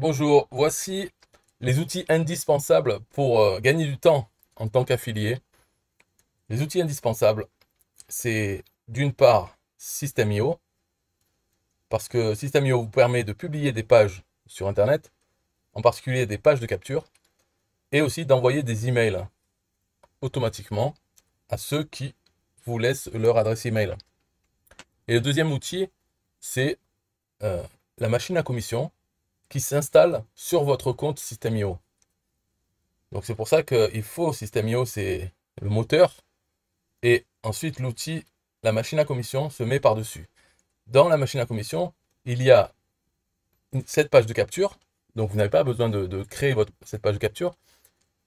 Bonjour, voici les outils indispensables pour euh, gagner du temps en tant qu'affilié. Les outils indispensables, c'est d'une part System.io, parce que System.io vous permet de publier des pages sur Internet, en particulier des pages de capture, et aussi d'envoyer des emails automatiquement à ceux qui vous laissent leur adresse email. Et le deuxième outil, c'est euh, la machine à commission qui s'installe sur votre compte System.io. Donc c'est pour ça qu'il faut System.io, c'est le moteur, et ensuite l'outil, la machine à commission se met par-dessus. Dans la machine à commission, il y a cette page de capture, donc vous n'avez pas besoin de, créer votre, cette page de capture,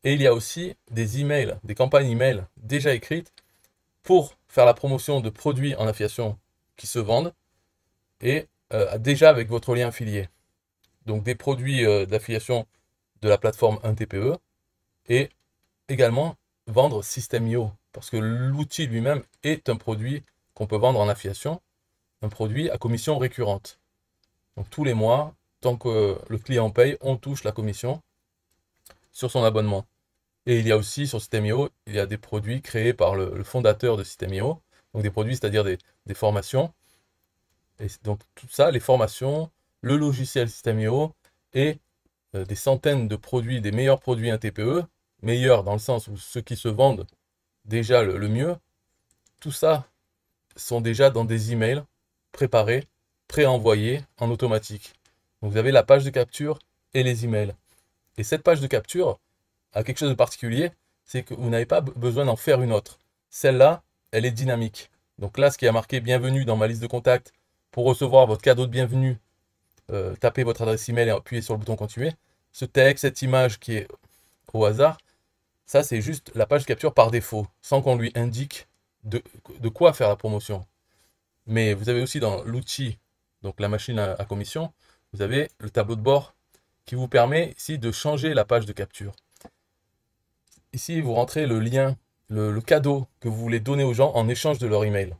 et il y a aussi des emails, des campagnes emails déjà écrites pour faire la promotion de produits en affiliation qui se vendent, et euh, déjà avec votre lien affilié donc des produits euh, d'affiliation de la plateforme 1TPE, et également vendre System.io, parce que l'outil lui-même est un produit qu'on peut vendre en affiliation, un produit à commission récurrente. Donc tous les mois, tant que le client paye, on touche la commission sur son abonnement. Et il y a aussi sur System.io, il y a des produits créés par le, fondateur de System.io, donc des produits, c'est-à-dire des, des, formations. Et donc tout ça, les formations, le logiciel Systemio et euh, des centaines de produits, des meilleurs produits TPE, meilleurs dans le sens où ceux qui se vendent déjà le, mieux, tout ça sont déjà dans des emails préparés, pré-envoyés en automatique. vous avez la page de capture et les emails. Et cette page de capture a quelque chose de particulier, c'est que vous n'avez pas besoin d'en faire une autre. Celle-là, elle est dynamique. Donc là, ce qui a marqué bienvenue dans ma liste de contacts pour recevoir votre cadeau de bienvenue taper euh, tapez votre adresse email et appuyez sur le bouton continuer. Ce texte, cette image qui est au hasard, ça c'est juste la page capture par défaut, sans qu'on lui indique de, quoi faire la promotion. Mais vous avez aussi dans l'outil, donc la machine à, commission, vous avez le tableau de bord qui vous permet ici de changer la page de capture. Ici, vous rentrez le lien, le, le cadeau que vous voulez donner aux gens en échange de leur email.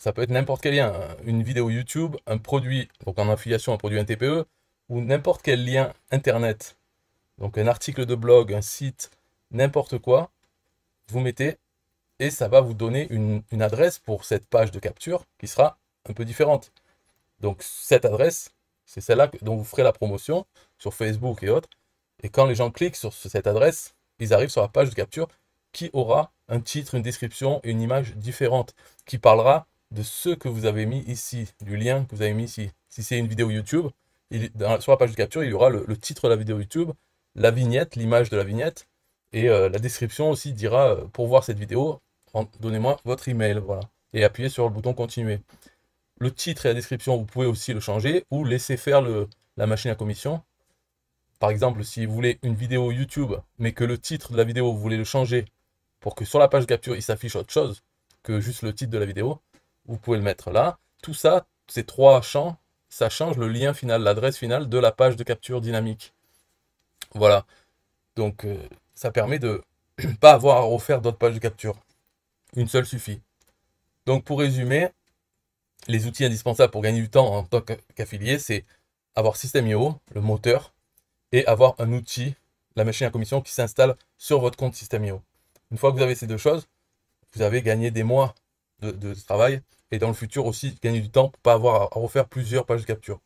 Ça peut être n'importe quel lien, hein. une vidéo YouTube, un produit, donc en affiliation, un produit TPE, ou n'importe quel lien Internet, donc un article de blog, un site, n'importe quoi, vous mettez et ça va vous donner une, une, adresse pour cette page de capture qui sera un peu différente. Donc cette adresse, c'est celle-là dont vous ferez la promotion sur Facebook et autres. Et quand les gens cliquent sur cette adresse, ils arrivent sur la page de capture qui aura un titre, une description et une image différente qui parlera de ce que vous avez mis ici, du lien que vous avez mis ici. Si c'est une vidéo YouTube, il, sur la page de capture, il y aura le, titre de la vidéo YouTube, la vignette, l'image de la vignette, et euh, la description aussi dira, euh, pour voir cette vidéo, donnez-moi votre email, voilà, et appuyez sur le bouton continuer. Le titre et la description, vous pouvez aussi le changer, ou laisser faire le, la machine à commission. Par exemple, si vous voulez une vidéo YouTube, mais que le titre de la vidéo, vous voulez le changer pour que sur la page de capture, il s'affiche autre chose que juste le titre de la vidéo, vous pouvez le mettre là. Tout ça, ces trois champs, ça change le lien final, l'adresse finale de la page de capture dynamique. Voilà. Donc euh, ça permet de pas avoir à refaire d'autres pages de capture. Une seule suffit. Donc pour résumer, les outils indispensables pour gagner du temps en tant qu'affilié, c'est avoir System.io, le moteur, et avoir un outil, la machine à commission, qui s'installe sur votre compte System.io. Une fois que vous avez ces deux choses, vous avez gagné des mois de, travail et dans le futur aussi gagner du temps pour pas avoir à refaire plusieurs pages de capture.